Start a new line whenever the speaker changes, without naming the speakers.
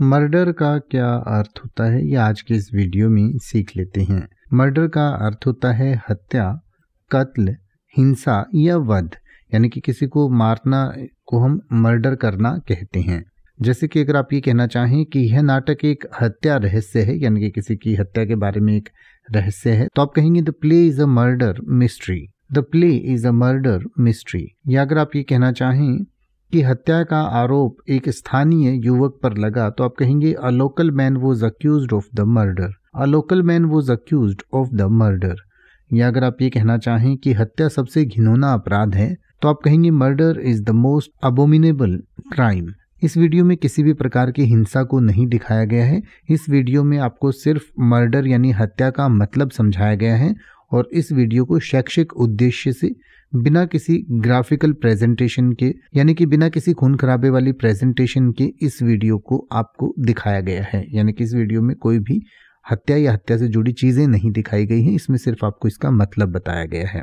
murder का क्या अर्थ होता है ये आज के इस वीडियो में सीख लेते हैं मर्डर का अर्थ होता है हत्या कत्ल हिंसा या वध यानी कि किसी को मारना को हम मर्डर करना कहते हैं जैसे कि अगर आप ये कहना चाहें कि यह नाटक एक हत्या रहस्य है यानी कि किसी की हत्या के बारे में एक रहस्य है तो आप कहेंगे the play is a murder mystery the play is a murder mystery या अगर आप ये कहना चाहें की हत्या का आरोप एक स्थानीय युवक पर लगा तो आप कहेंगे a local man was accuse of the murder a local man was accuse of the murder या अगर आप ये कहना चाहें कि हत्या सबसे घिनौना अपराध है तो आप कहेंगे murder is the most abominable crime इस वीडियो में किसी भी प्रकार की हिंसा को नहीं दिखाया गया है इस वीडियो में आपको सिर्फ मर्डर यानी हत्या का मतलब समझाया गया है और इस वीडियो को शैक्षिक उद्देश्य से बिना किसी ग्राफिकल प्रेजेंटेशन के यानी कि बिना किसी खून खराबे वाली प्रेजेंटेशन के इस वीडियो को आपको दिखाया गया है यानी कि इस वीडियो में कोई भी हत्या या हत्या से जुड़ी चीज़ें नहीं दिखाई गई हैं इसमें सिर्फ आपको इसका मतलब बताया गया है